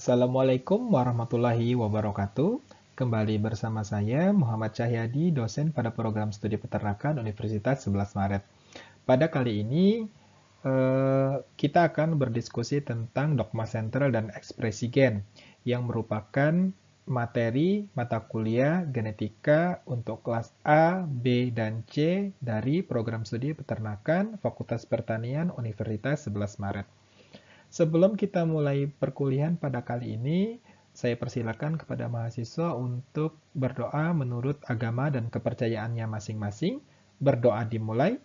Assalamualaikum warahmatullahi wabarakatuh. Kembali bersama saya Muhammad Cahyadi, dosen pada program studi peternakan Universitas 11 Maret. Pada kali ini eh, kita akan berdiskusi tentang dogma sentral dan ekspresi gen yang merupakan materi mata kuliah genetika untuk kelas A, B, dan C dari program studi peternakan Fakultas Pertanian Universitas 11 Maret. Sebelum kita mulai perkuliahan pada kali ini, saya persilakan kepada mahasiswa untuk berdoa menurut agama dan kepercayaannya masing-masing. Berdoa dimulai.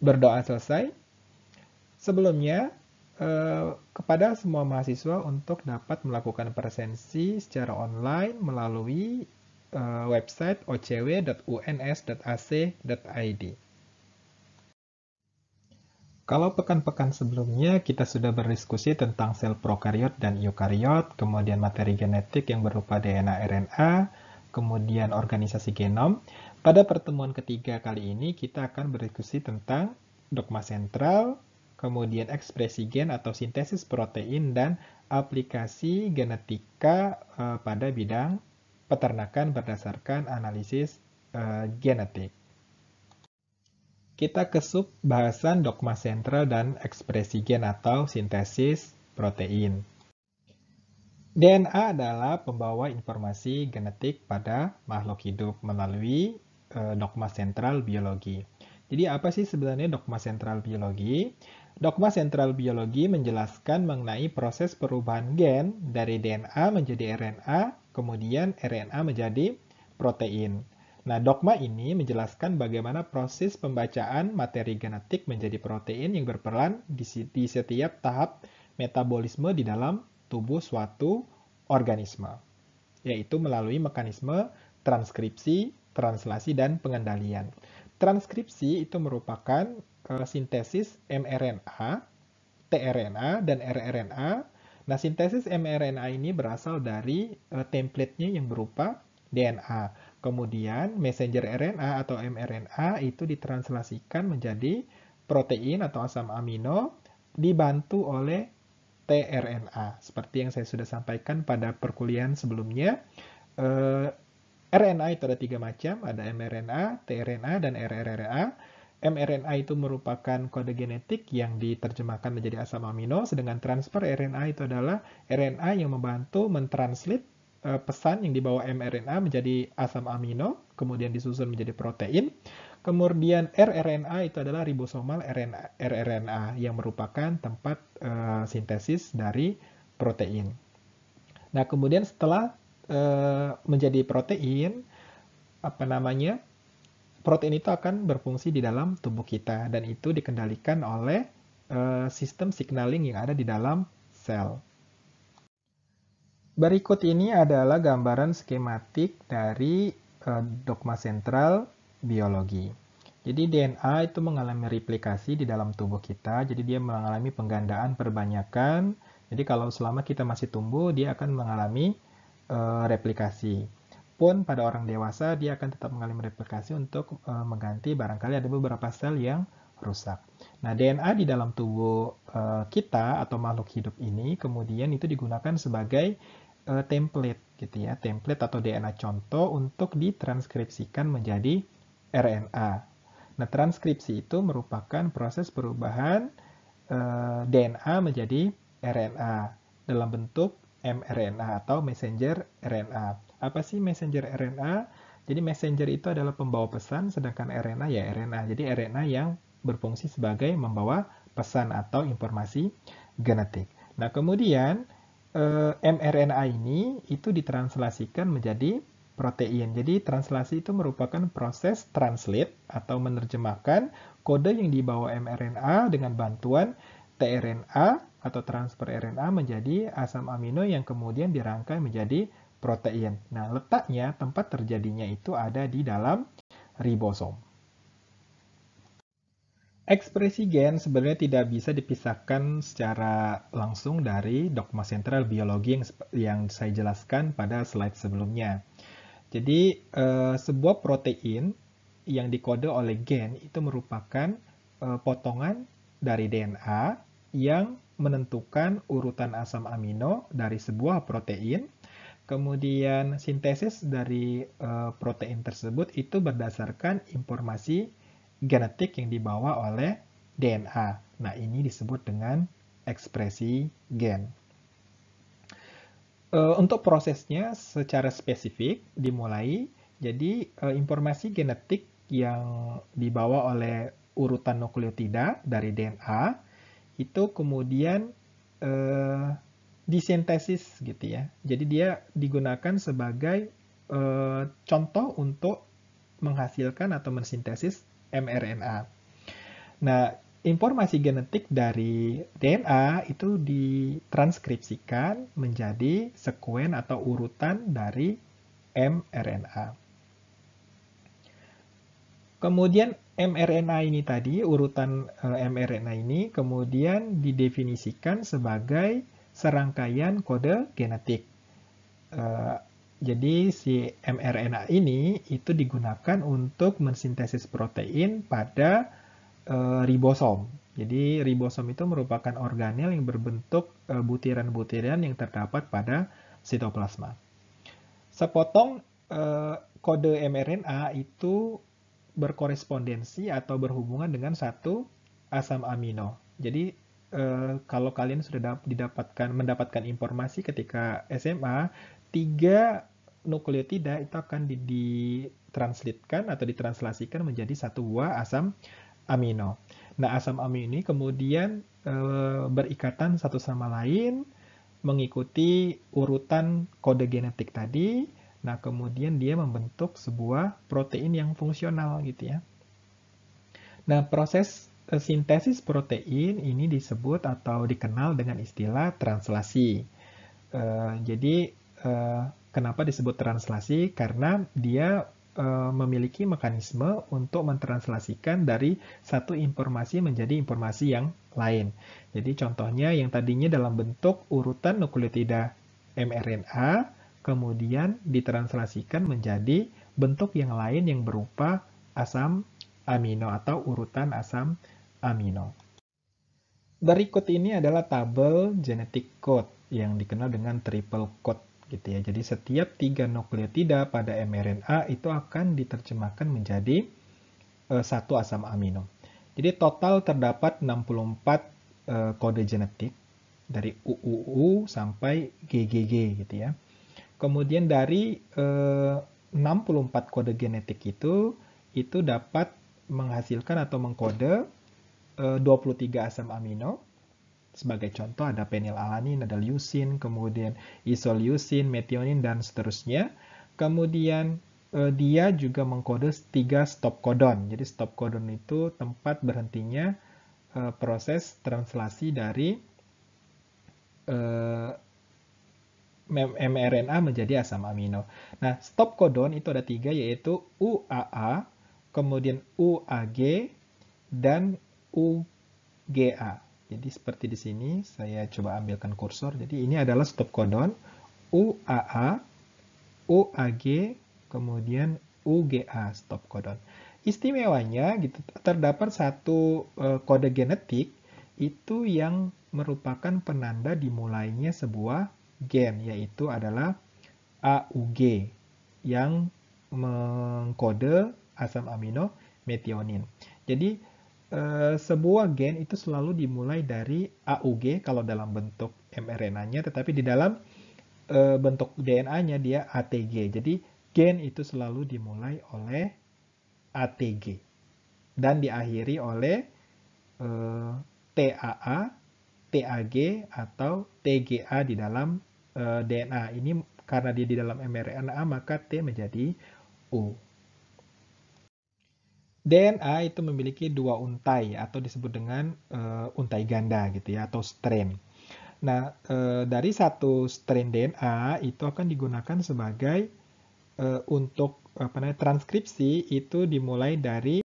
Berdoa selesai. Sebelumnya, eh, kepada semua mahasiswa untuk dapat melakukan presensi secara online melalui uh, website ocw.uns.ac.id. Kalau pekan-pekan sebelumnya kita sudah berdiskusi tentang sel prokariot dan eukariot, kemudian materi genetik yang berupa DNA RNA, kemudian organisasi genom. Pada pertemuan ketiga kali ini kita akan berdiskusi tentang dogma sentral, kemudian ekspresi gen atau sintesis protein dan aplikasi genetika eh, pada bidang peternakan berdasarkan analisis uh, genetik. Kita ke sub bahasan dogma sentral dan ekspresi gen atau sintesis protein. DNA adalah pembawa informasi genetik pada makhluk hidup melalui uh, dogma sentral biologi. Jadi apa sih sebenarnya dogma sentral biologi? Dogma sentral biologi menjelaskan mengenai proses perubahan gen dari DNA menjadi RNA Kemudian RNA menjadi protein. Nah, dogma ini menjelaskan bagaimana proses pembacaan materi genetik menjadi protein yang berperan di, setiap tahap metabolisme di dalam tubuh suatu organisme, yaitu melalui mekanisme transkripsi, translasi, dan pengendalian. Transkripsi itu merupakan eh, sintesis mRNA, tRNA, dan rRNA Nah, sintesis mRNA ini berasal dari uh, template-nya yang berupa DNA. Kemudian messenger RNA atau mRNA itu ditranslasikan menjadi protein atau asam amino dibantu oleh tRNA. Seperti yang saya sudah sampaikan pada perkuliahan sebelumnya, uh, eh, RNA itu ada tiga macam, ada mRNA, tRNA, dan rRNA mRNA itu merupakan kode genetik yang diterjemahkan menjadi asam amino, sedangkan transfer RNA itu adalah RNA yang membantu mentranslate e, pesan yang dibawa mRNA menjadi asam amino, kemudian disusun menjadi protein. Kemudian rRNA itu adalah ribosomal RNA, rRNA yang merupakan tempat e, sintesis dari protein. Nah, kemudian setelah e, menjadi protein, apa namanya? protein itu akan berfungsi di dalam tubuh kita dan itu dikendalikan oleh uh, sistem signaling yang ada di dalam sel. Berikut ini adalah gambaran skematik dari uh, dogma sentral biologi. Jadi DNA itu mengalami replikasi di dalam tubuh kita, jadi dia mengalami penggandaan perbanyakan. Jadi kalau selama kita masih tumbuh, dia akan mengalami uh, replikasi pun pada orang dewasa dia akan tetap mengalami replikasi untuk e, mengganti barangkali ada beberapa sel yang rusak. Nah, DNA di dalam tubuh e, kita atau makhluk hidup ini kemudian itu digunakan sebagai e, template gitu ya, template atau DNA contoh untuk ditranskripsikan menjadi RNA. Nah, transkripsi itu merupakan proses perubahan e, DNA menjadi RNA dalam bentuk mRNA atau messenger RNA. Apa sih messenger RNA? Jadi messenger itu adalah pembawa pesan, sedangkan RNA ya RNA. Jadi RNA yang berfungsi sebagai membawa pesan atau informasi genetik. Nah, kemudian eh, mRNA ini itu ditranslasikan menjadi protein. Jadi, translasi itu merupakan proses translate atau menerjemahkan kode yang dibawa mRNA dengan bantuan tRNA atau transfer RNA menjadi asam amino yang kemudian dirangkai menjadi protein. Nah, letaknya tempat terjadinya itu ada di dalam ribosom. Ekspresi gen sebenarnya tidak bisa dipisahkan secara langsung dari dogma sentral biologi yang, yang saya jelaskan pada slide sebelumnya. Jadi, eh, sebuah protein yang dikode oleh gen itu merupakan eh, potongan dari DNA yang menentukan urutan asam amino dari sebuah protein Kemudian sintesis dari uh, protein tersebut itu berdasarkan informasi genetik yang dibawa oleh DNA. Nah, ini disebut dengan ekspresi gen. Uh, untuk prosesnya secara spesifik dimulai, jadi uh, informasi genetik yang dibawa oleh urutan nukleotida dari DNA itu kemudian uh, disintesis gitu ya. Jadi dia digunakan sebagai e, contoh untuk menghasilkan atau mensintesis mRNA. Nah, informasi genetik dari DNA itu ditranskripsikan menjadi sekuen atau urutan dari mRNA. Kemudian mRNA ini tadi, urutan eh, mRNA ini kemudian didefinisikan sebagai serangkaian kode genetik. Eh, jadi si mRNA ini itu digunakan untuk mensintesis protein pada eh, ribosom. Jadi ribosom itu merupakan organel yang berbentuk eh, butiran-butiran yang terdapat pada sitoplasma. Sepotong kode mRNA itu berkorespondensi atau berhubungan dengan satu asam amino. Jadi Eh, kalau kalian sudah didapatkan mendapatkan informasi ketika SMA, tiga nukleotida itu akan ditranslitkan atau ditranslasikan menjadi satu buah asam amino. Nah, asam amino ini kemudian e, berikatan satu sama lain mengikuti urutan kode genetik tadi. Nah, kemudian dia membentuk sebuah protein yang fungsional gitu ya. Nah, proses sintesis protein ini disebut atau dikenal dengan istilah translasi. Eh, jadi eh, kenapa disebut translasi? Karena dia eh, memiliki mekanisme untuk mentranslasikan dari satu informasi menjadi informasi yang lain. Jadi contohnya yang tadinya dalam bentuk urutan nukleotida mRNA kemudian ditranslasikan menjadi bentuk yang lain yang berupa asam amino atau urutan asam amino amino. Berikut ini adalah tabel genetik code yang dikenal dengan triple code gitu ya. Jadi setiap tiga nukleotida pada mRNA itu akan diterjemahkan menjadi uh, satu asam amino. Jadi total terdapat 64 uh, eh, kode genetik dari UUU sampai GGG gitu ya. Kemudian dari eh, uh, 64 kode genetik itu itu dapat menghasilkan atau mengkode 23 eh, asam amino. Sebagai contoh ada penilalanin, ada leucin, kemudian isoleucin, metionin dan seterusnya. Kemudian eh, dia juga mengkode 3 stop codon. Jadi stop codon itu tempat berhentinya eh, proses translasi dari mRNA menjadi asam amino. Nah, stop codon itu ada tiga yaitu UAA, kemudian UAG, dan UGA. Jadi seperti di sini, saya coba ambilkan kursor. Jadi ini adalah stop codon UAA, UAG, kemudian UGA stop codon. Istimewanya gitu terdapat satu e, kode genetik itu yang merupakan penanda dimulainya sebuah gen yaitu adalah AUG yang mengkode asam amino metionin. Jadi Eh, sebuah gen itu selalu dimulai dari AUG kalau dalam bentuk mRNA-nya, tetapi di dalam eh, bentuk DNA-nya dia ATG. Jadi gen itu selalu dimulai oleh ATG dan diakhiri oleh eh, TAA, TAG atau TGA di dalam DNA. Ini karena dia di dalam mRNA maka T menjadi U. DNA ah, itu memiliki dua untai atau disebut dengan uh, untai ganda gitu ya atau strain. Nah, uh, dari satu strain DNA itu akan digunakan sebagai uh, untuk apa namanya transkripsi itu dimulai dari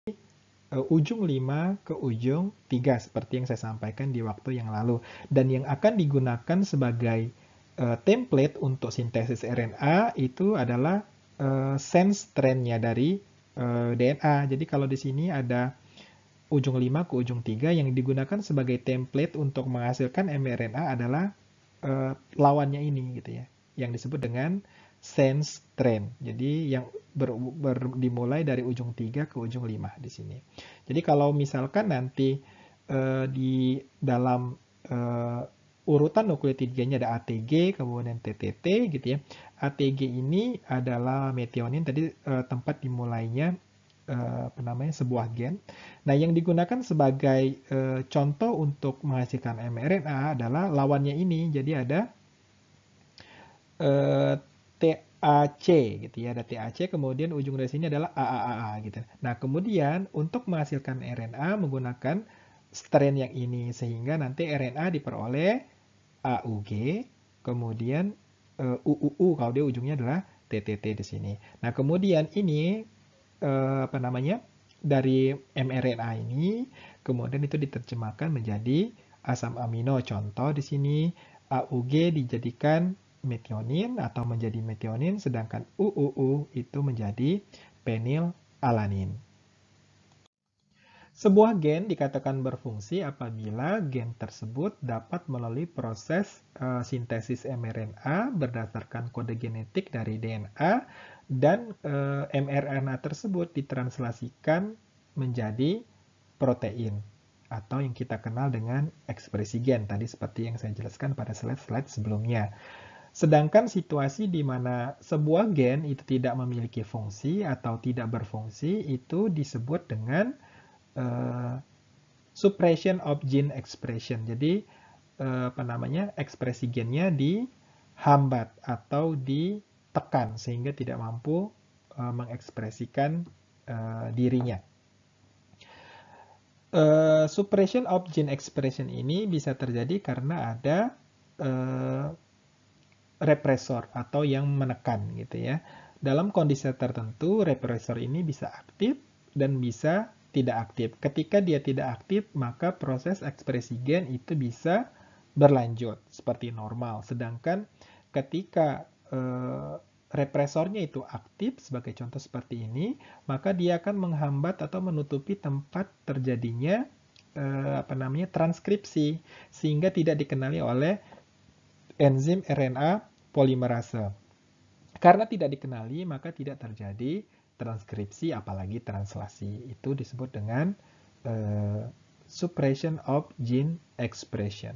uh, ujung 5 ke ujung 3 seperti yang saya sampaikan di waktu yang lalu dan yang akan digunakan sebagai uh, template untuk sintesis RNA itu adalah uh, sense strain-nya dari Eh, DNA. Jadi kalau di sini ada ujung 5 ke ujung 3 yang digunakan sebagai template untuk menghasilkan mRNA adalah uh, lawannya ini gitu ya, yang disebut dengan sense trend. Jadi yang ber, ber, dimulai dari ujung 3 ke ujung 5 di sini. Jadi kalau misalkan nanti uh, di dalam uh, urutan nukleotidnya ada ATG, kemudian TTT gitu ya. ATG ini adalah metionin tadi uh, tempat dimulainya uh, apa namanya sebuah gen. Nah, yang digunakan sebagai uh, contoh untuk menghasilkan mRNA adalah lawannya ini. Jadi ada uh, TAC gitu ya, ada TAC kemudian ujung dari sini adalah AAA gitu. Nah, kemudian untuk menghasilkan RNA menggunakan strain yang ini sehingga nanti RNA diperoleh AUG kemudian uh, eh, UUU kalau dia ujungnya adalah TTT di sini. Nah, kemudian ini uh, apa namanya? dari mRNA ini kemudian itu diterjemahkan menjadi asam amino. Contoh di sini AUG dijadikan metionin atau menjadi metionin sedangkan UUU itu menjadi penil alanin. Sebuah gen dikatakan berfungsi apabila gen tersebut dapat melalui proses e, sintesis mRNA berdasarkan kode genetik dari DNA dan e, mRNA tersebut ditranslasikan menjadi protein atau yang kita kenal dengan ekspresi gen tadi seperti yang saya jelaskan pada slide-slide sebelumnya. Sedangkan situasi di mana sebuah gen itu tidak memiliki fungsi atau tidak berfungsi itu disebut dengan uh, suppression of gene expression. Jadi uh, apa namanya ekspresi gennya dihambat atau ditekan sehingga tidak mampu uh, mengekspresikan uh, dirinya. Uh, suppression of gene expression ini bisa terjadi karena ada uh, represor atau yang menekan gitu ya. Dalam kondisi tertentu, represor ini bisa aktif dan bisa tidak aktif. Ketika dia tidak aktif, maka proses ekspresi gen itu bisa berlanjut seperti normal. Sedangkan ketika eh, represornya itu aktif sebagai contoh seperti ini, maka dia akan menghambat atau menutupi tempat terjadinya eh, apa namanya transkripsi sehingga tidak dikenali oleh enzim RNA polimerase. Karena tidak dikenali, maka tidak terjadi transkripsi apalagi translasi itu disebut dengan uh, suppression of gene expression.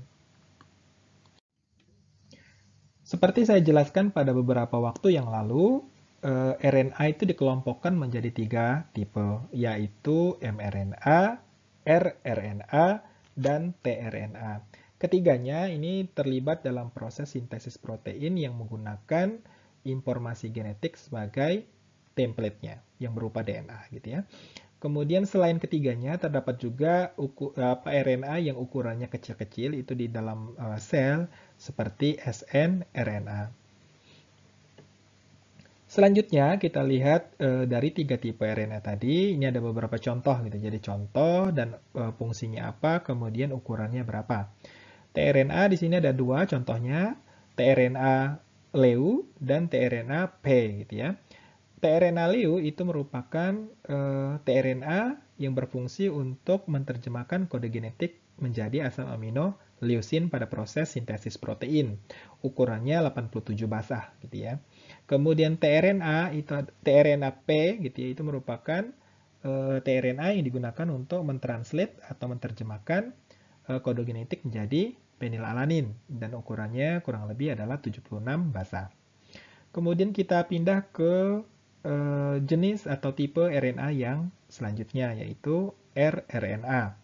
Seperti saya jelaskan pada beberapa waktu yang lalu, uh, eh, RNA itu dikelompokkan menjadi tiga tipe, yaitu mRNA, rRNA, dan tRNA. Ketiganya ini terlibat dalam proses sintesis protein yang menggunakan informasi genetik sebagai template yang berupa DNA gitu ya. Kemudian selain ketiganya terdapat juga uku, apa, RNA yang ukurannya kecil-kecil itu di dalam uh, sel seperti SN RNA. Selanjutnya kita lihat e, dari tiga tipe RNA tadi, ini ada beberapa contoh gitu. Jadi contoh dan e, fungsinya apa, kemudian ukurannya berapa. tRNA di sini ada dua contohnya, tRNA leu dan tRNA P gitu ya tRNA Liu itu merupakan uh, eh, tRNA yang berfungsi untuk menerjemahkan kode genetik menjadi asam amino liusin pada proses sintesis protein. Ukurannya 87 basah gitu ya. Kemudian tRNA itu tRNA P gitu ya, itu merupakan eh, tRNA yang digunakan untuk mentranslate atau menerjemahkan eh, kode genetik menjadi penilalanin dan ukurannya kurang lebih adalah 76 basah. Kemudian kita pindah ke eh, jenis atau tipe RNA yang selanjutnya yaitu rRNA.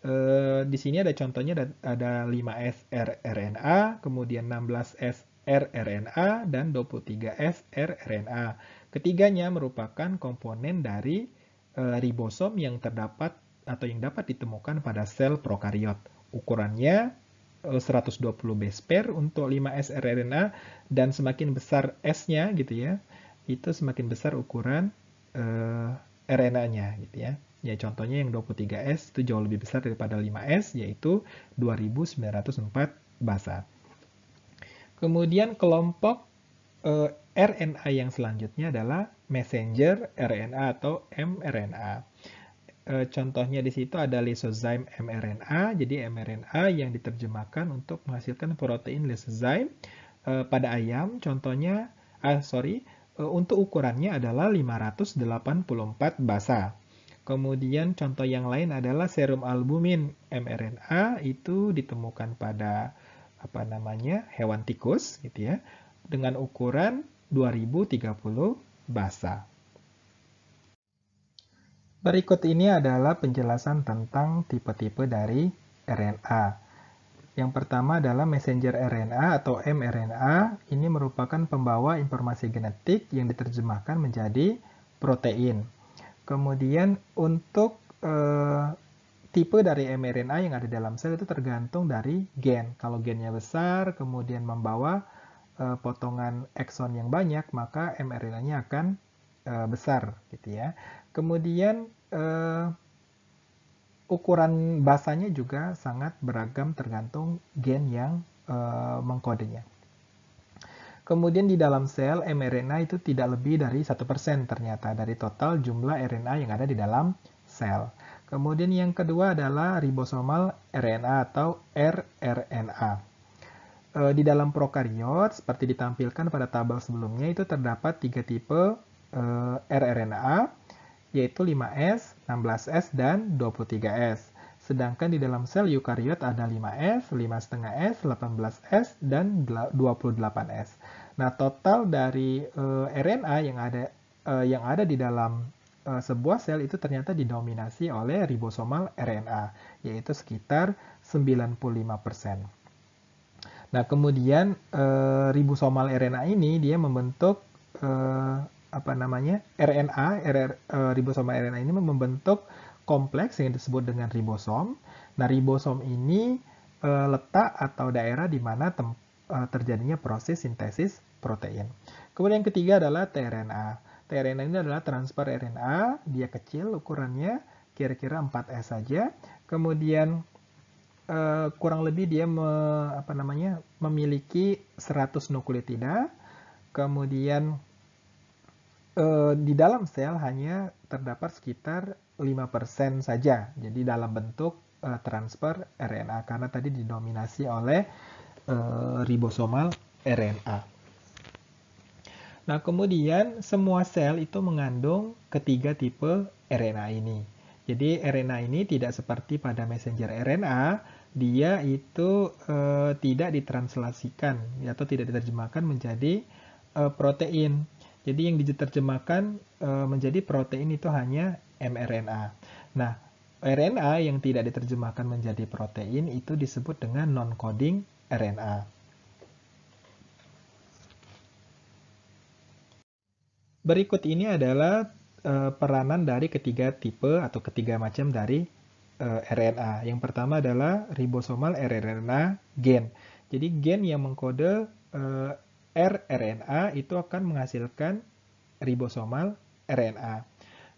Eh, di sini ada contohnya ada, 5S rRNA, kemudian 16S rRNA dan 23S rRNA. Ketiganya merupakan komponen dari eh, ribosom yang terdapat atau yang dapat ditemukan pada sel prokariot. Ukurannya 120 eh, base pair untuk 5S rRNA dan semakin besar S-nya gitu ya, itu semakin besar ukuran uh, eh, RNA-nya gitu ya. Ya contohnya yang 23S itu jauh lebih besar daripada 5S yaitu 2904 basa. Kemudian kelompok uh, eh, RNA yang selanjutnya adalah messenger RNA atau mRNA. Eh, contohnya di situ ada lysozyme mRNA, jadi mRNA yang diterjemahkan untuk menghasilkan protein lysozyme pada ayam. Contohnya, ah sorry, Eh, untuk ukurannya adalah 584 basa. Kemudian contoh yang lain adalah serum albumin mRNA itu ditemukan pada apa namanya hewan tikus gitu ya dengan ukuran 2030 basa. Berikut ini adalah penjelasan tentang tipe-tipe dari RNA. Yang pertama adalah messenger RNA atau mRNA. Ini merupakan pembawa informasi genetik yang diterjemahkan menjadi protein. Kemudian untuk eh, tipe dari mRNA yang ada dalam sel itu tergantung dari gen. Kalau gennya besar, kemudian membawa eh, potongan exon yang banyak, maka mRNA-nya akan eh, besar, gitu ya. Kemudian eh, ukuran basanya juga sangat beragam tergantung gen yang e, mengkodenya. Kemudian di dalam sel mRNA itu tidak lebih dari 1% ternyata dari total jumlah RNA yang ada di dalam sel. Kemudian yang kedua adalah ribosomal RNA atau rRNA. E, eh, di dalam prokariot seperti ditampilkan pada tabel sebelumnya itu terdapat tiga tipe e, eh, rRNA yaitu 5S, 16S, dan 23S. Sedangkan di dalam sel eukariot ada 5S, 5,5S, 18S, dan 28S. Nah, total dari uh, eh, RNA yang ada uh, yang ada di dalam uh, sebuah sel itu ternyata didominasi oleh ribosomal RNA, yaitu sekitar 95%. Nah, kemudian ribosomal RNA ini dia membentuk apa namanya RNA RR, eh, ribosoma RNA ini membentuk kompleks yang disebut dengan ribosom. Nah ribosom ini eh, letak atau daerah di mana eh, terjadinya proses sintesis protein. Kemudian yang ketiga adalah tRNA. tRNA ini adalah transfer RNA, dia kecil ukurannya kira-kira 4S saja. Kemudian kurang lebih dia me, apa namanya memiliki 100 nukleotida. Kemudian Eh, di dalam sel hanya terdapat sekitar 5% saja. Jadi dalam bentuk eh, transfer RNA karena tadi didominasi oleh eh, ribosomal RNA. Nah, kemudian semua sel itu mengandung ketiga tipe RNA ini. Jadi RNA ini tidak seperti pada messenger RNA, dia itu e, tidak ditranslasikan atau tidak diterjemahkan menjadi e, protein jadi yang diterjemahkan e, menjadi protein itu hanya mRNA. Nah, RNA yang tidak diterjemahkan menjadi protein itu disebut dengan non-coding RNA. Berikut ini adalah e, peranan dari ketiga tipe atau ketiga macam dari e, eh, RNA. Yang pertama adalah ribosomal RNA, gen. Jadi gen yang mengkode rRNA itu akan menghasilkan ribosomal RNA.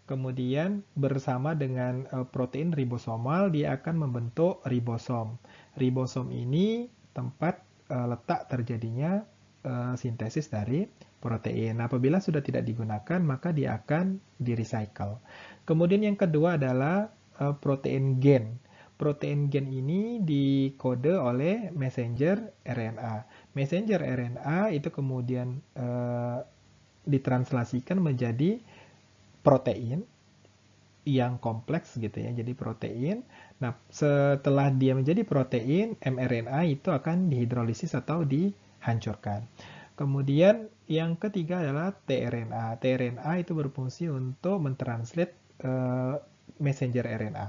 Kemudian bersama dengan e, protein ribosomal dia akan membentuk ribosom. Ribosom ini tempat e, letak terjadinya e, sintesis dari protein. apabila sudah tidak digunakan maka dia akan di-recycle. Kemudian yang kedua adalah protein gen. Protein gen ini dikode oleh messenger RNA messenger RNA itu kemudian eh, ditranslasikan menjadi protein yang kompleks gitu ya. Jadi protein. Nah, setelah dia menjadi protein, mRNA itu akan dihidrolisis atau dihancurkan. Kemudian yang ketiga adalah tRNA. tRNA itu berfungsi untuk mentranslate uh, messenger RNA.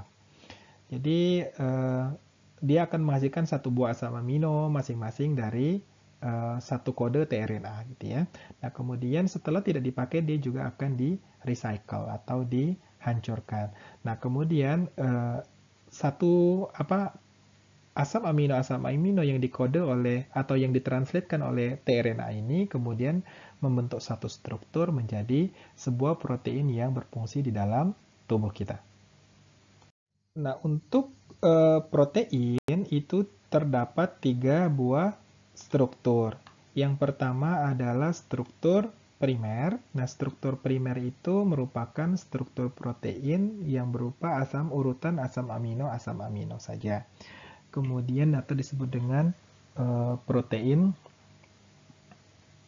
Jadi uh, dia akan menghasilkan satu buah asam amino masing-masing dari Eh, satu kode tRNA gitu ya. Nah, kemudian setelah tidak dipakai dia juga akan di recycle atau dihancurkan. Nah, kemudian eh, satu apa asam amino asam amino yang dikode oleh atau yang ditranslatekan oleh tRNA ini kemudian membentuk satu struktur menjadi sebuah protein yang berfungsi di dalam tubuh kita. Nah, untuk eh, protein itu terdapat tiga buah struktur. Yang pertama adalah struktur primer. Nah, struktur primer itu merupakan struktur protein yang berupa asam urutan asam amino, asam amino saja. Kemudian atau disebut dengan uh, protein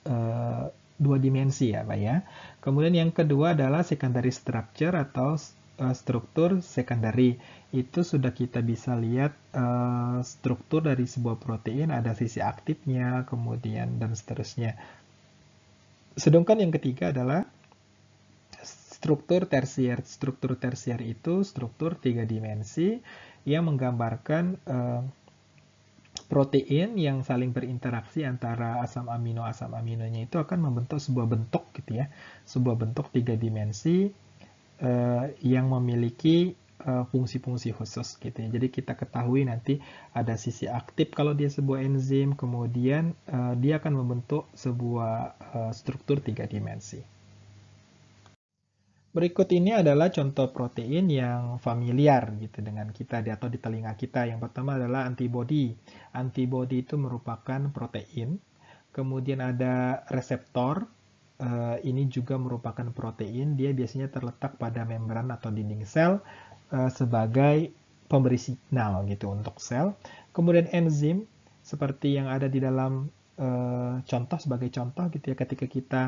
uh, dua dimensi ya Pak ya. Kemudian yang kedua adalah secondary structure atau Eh, struktur sekunderi itu sudah kita bisa lihat uh, struktur dari sebuah protein ada sisi aktifnya kemudian dan seterusnya sedangkan yang ketiga adalah struktur tersier struktur tersier itu struktur tiga dimensi yang menggambarkan uh, protein yang saling berinteraksi antara asam amino asam aminonya itu akan membentuk sebuah bentuk gitu ya sebuah bentuk tiga dimensi uh, yang memiliki eh, fungsi-fungsi uh, khusus gitu ya. Jadi kita ketahui nanti ada sisi aktif kalau dia sebuah enzim, kemudian uh, dia akan membentuk sebuah uh, struktur tiga dimensi. Berikut ini adalah contoh protein yang familiar gitu dengan kita di atau di telinga kita. Yang pertama adalah antibodi. Antibodi itu merupakan protein. Kemudian ada reseptor Eh, ini juga merupakan protein. Dia biasanya terletak pada membran atau dinding sel eh, sebagai pemberi signal gitu untuk sel. Kemudian enzim seperti yang ada di dalam eh, contoh sebagai contoh gitu ya ketika kita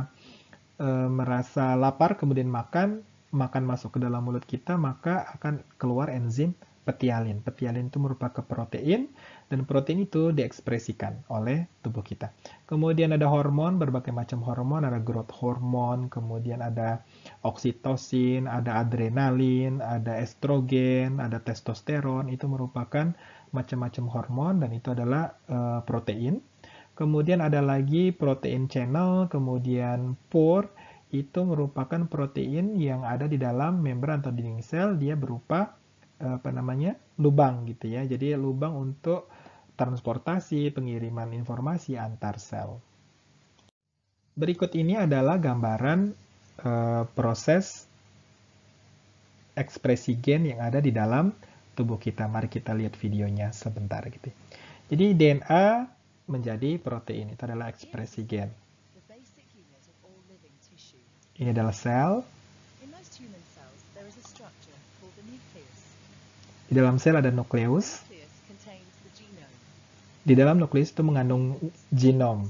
merasa lapar kemudian makan, makan masuk ke dalam mulut kita maka akan keluar enzim petialin. Petialin itu merupakan protein dan protein itu diekspresikan oleh tubuh kita. Kemudian ada hormon, berbagai macam hormon, ada growth hormon, kemudian ada oksitosin, ada adrenalin, ada estrogen, ada testosteron, itu merupakan macam-macam hormon dan itu adalah uh, protein. Kemudian ada lagi protein channel, kemudian pore, itu merupakan protein yang ada di dalam membran atau dinding sel, dia berupa eh, apa namanya lubang gitu ya. Jadi lubang untuk transportasi, pengiriman informasi antar sel. Berikut ini adalah gambaran e, proses ekspresi gen yang ada di dalam tubuh kita. Mari kita lihat videonya sebentar gitu. Jadi DNA menjadi protein itu adalah ekspresi gen. Ini adalah sel. Di dalam sel ada nukleus. Di dalam nukleus itu mengandung genom.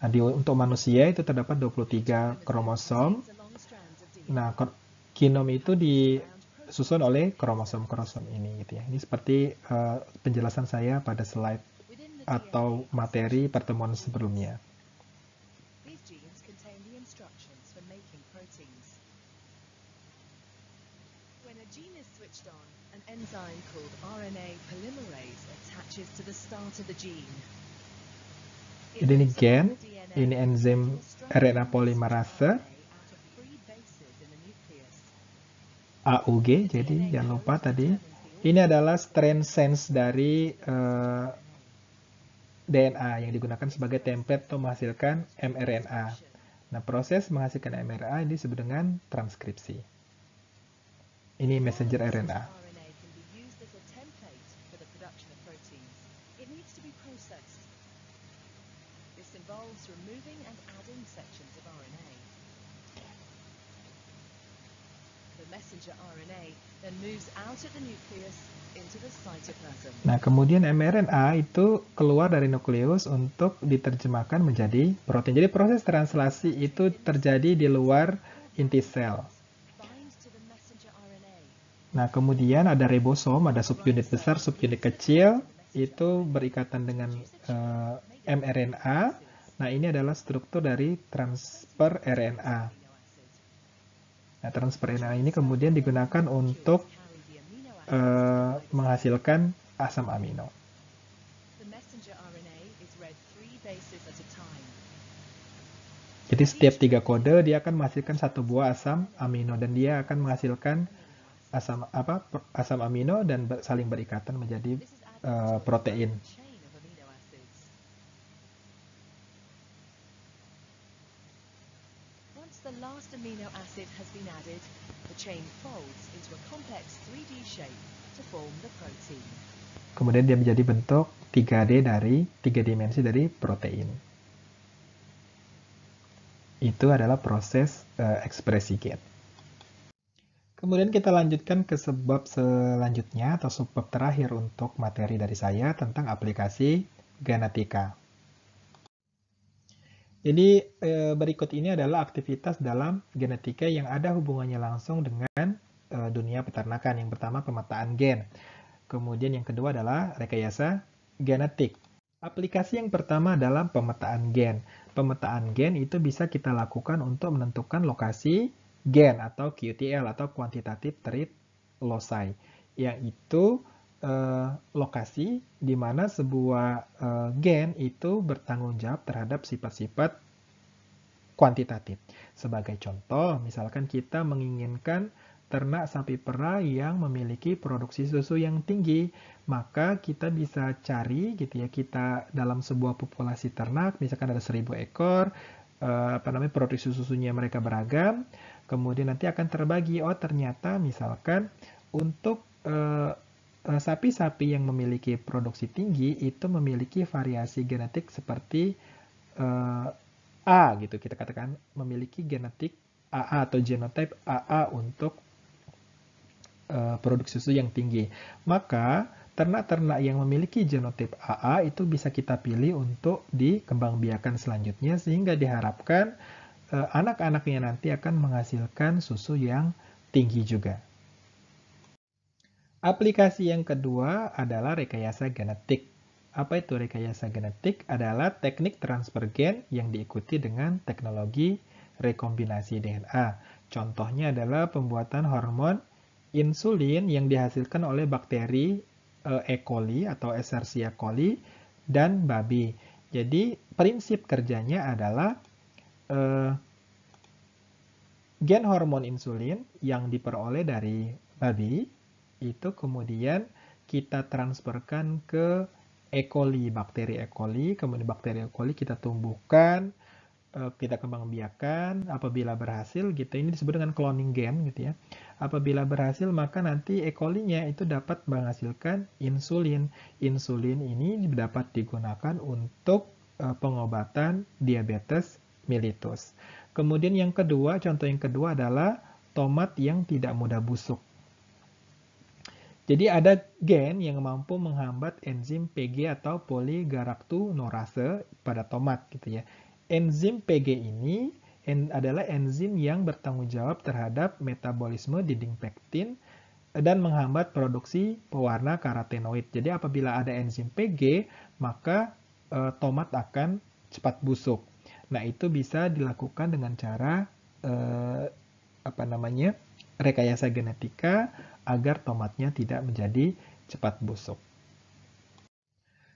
Nah, di, untuk manusia itu terdapat 23 kromosom. Nah, genom itu disusun oleh kromosom-kromosom ini gitu ya. Ini seperti uh, penjelasan saya pada slide atau materi pertemuan sebelumnya. switched on, enzyme called RNA polymerase attaches to the start of the gene. Jadi ini gen, ini enzim RNA polimerase AUG. Jadi jangan lupa tadi ini adalah strain sense dari uh, eh, DNA yang digunakan sebagai template untuk menghasilkan mRNA. Nah, proses menghasilkan mRNA ini disebut dengan transkripsi. Ini messenger RNA. removing and adding sections of RNA. The messenger RNA then moves out of the nucleus into the cytoplasm. Nah, kemudian mRNA itu keluar dari nukleus untuk diterjemahkan menjadi protein. Jadi proses translasi itu terjadi di luar inti sel. Nah, kemudian ada ribosom, ada subunit besar, subunit kecil, itu berikatan dengan uh, mRNA Nah, ini adalah struktur dari transfer RNA. Nah, transfer RNA ini kemudian digunakan untuk uh, menghasilkan asam amino. Jadi setiap tiga kode dia akan menghasilkan satu buah asam amino dan dia akan menghasilkan asam apa asam amino dan saling berikatan menjadi uh, protein. last amino acid has been added, the chain folds into a complex 3D shape to form the protein. Kemudian dia menjadi bentuk 3D dari 3 dimensi dari protein. Itu adalah proses uh, ekspresi gate. Kemudian kita lanjutkan ke sebab selanjutnya atau sebab terakhir untuk materi dari saya tentang aplikasi genetika. Jadi eh, berikut ini adalah aktivitas dalam genetika yang ada hubungannya langsung dengan eh, dunia peternakan. Yang pertama pemetaan gen. Kemudian yang kedua adalah rekayasa genetik. Aplikasi yang pertama dalam pemetaan gen. Pemetaan gen itu bisa kita lakukan untuk menentukan lokasi gen atau QTL atau quantitative trait loci. Yang itu eh, lokasi di mana sebuah eh, gen itu bertanggung jawab terhadap sifat-sifat kuantitatif. Sebagai contoh, misalkan kita menginginkan ternak sapi perah yang memiliki produksi susu yang tinggi, maka kita bisa cari gitu ya kita dalam sebuah populasi ternak, misalkan ada 1000 ekor, eh, apa namanya produksi susunya mereka beragam, kemudian nanti akan terbagi oh ternyata misalkan untuk eh, Eh, sapi-sapi yang memiliki produksi tinggi itu memiliki variasi genetik seperti uh, A gitu kita katakan memiliki genetik AA atau genotype AA untuk uh, produksi susu yang tinggi. Maka ternak-ternak yang memiliki genotip AA itu bisa kita pilih untuk dikembangbiakan selanjutnya sehingga diharapkan anak-anaknya nanti akan menghasilkan susu yang tinggi juga. Aplikasi yang kedua adalah rekayasa genetik. Apa itu rekayasa genetik? Adalah teknik transfer gen yang diikuti dengan teknologi rekombinasi DNA. Contohnya adalah pembuatan hormon insulin yang dihasilkan oleh bakteri eh, E. coli atau Escherichia coli dan babi. Jadi prinsip kerjanya adalah eh, gen hormon insulin yang diperoleh dari babi itu kemudian kita transferkan ke E. coli, bakteri E. coli, kemudian bakteri E. coli kita tumbuhkan, eh, kita kembang biakan, apabila berhasil gitu, ini disebut dengan cloning gen gitu ya. Apabila berhasil maka nanti E. coli-nya itu dapat menghasilkan insulin. Insulin ini dapat digunakan untuk eh, pengobatan diabetes mellitus. Kemudian yang kedua, contoh yang kedua adalah tomat yang tidak mudah busuk jadi ada gen yang mampu menghambat enzim PG atau poligaraktunorase pada tomat gitu ya. Enzim PG ini en adalah enzim yang bertanggung jawab terhadap metabolisme dinding pektin dan menghambat produksi pewarna karotenoid. Jadi apabila ada enzim PG, maka e, tomat akan cepat busuk. Nah, itu bisa dilakukan dengan cara e, apa namanya? rekayasa genetika agar tomatnya tidak menjadi cepat busuk.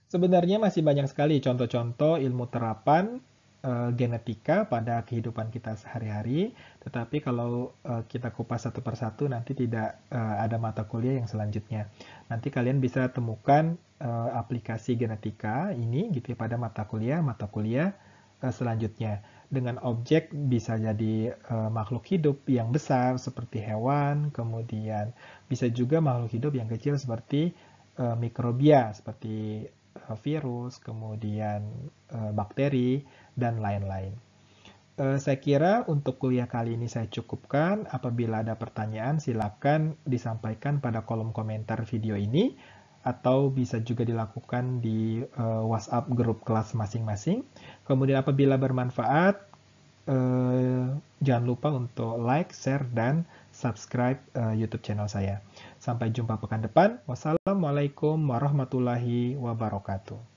Sebenarnya masih banyak sekali contoh-contoh ilmu terapan e, genetika pada kehidupan kita sehari-hari, tetapi kalau e, kita kupas satu persatu nanti tidak e, ada mata kuliah yang selanjutnya. Nanti kalian bisa temukan e, aplikasi genetika ini gitu ya pada mata kuliah mata kuliah e, selanjutnya dengan objek bisa jadi e, makhluk hidup yang besar seperti hewan, kemudian bisa juga makhluk hidup yang kecil seperti e, mikrobia seperti e, virus, kemudian e, bakteri dan lain-lain. E, saya kira untuk kuliah kali ini saya cukupkan. Apabila ada pertanyaan silakan disampaikan pada kolom komentar video ini atau bisa juga dilakukan di uh, WhatsApp grup kelas masing-masing. Kemudian apabila bermanfaat, uh, jangan lupa untuk like, share, dan subscribe uh, YouTube channel saya. Sampai jumpa pekan depan. Wassalamualaikum warahmatullahi wabarakatuh.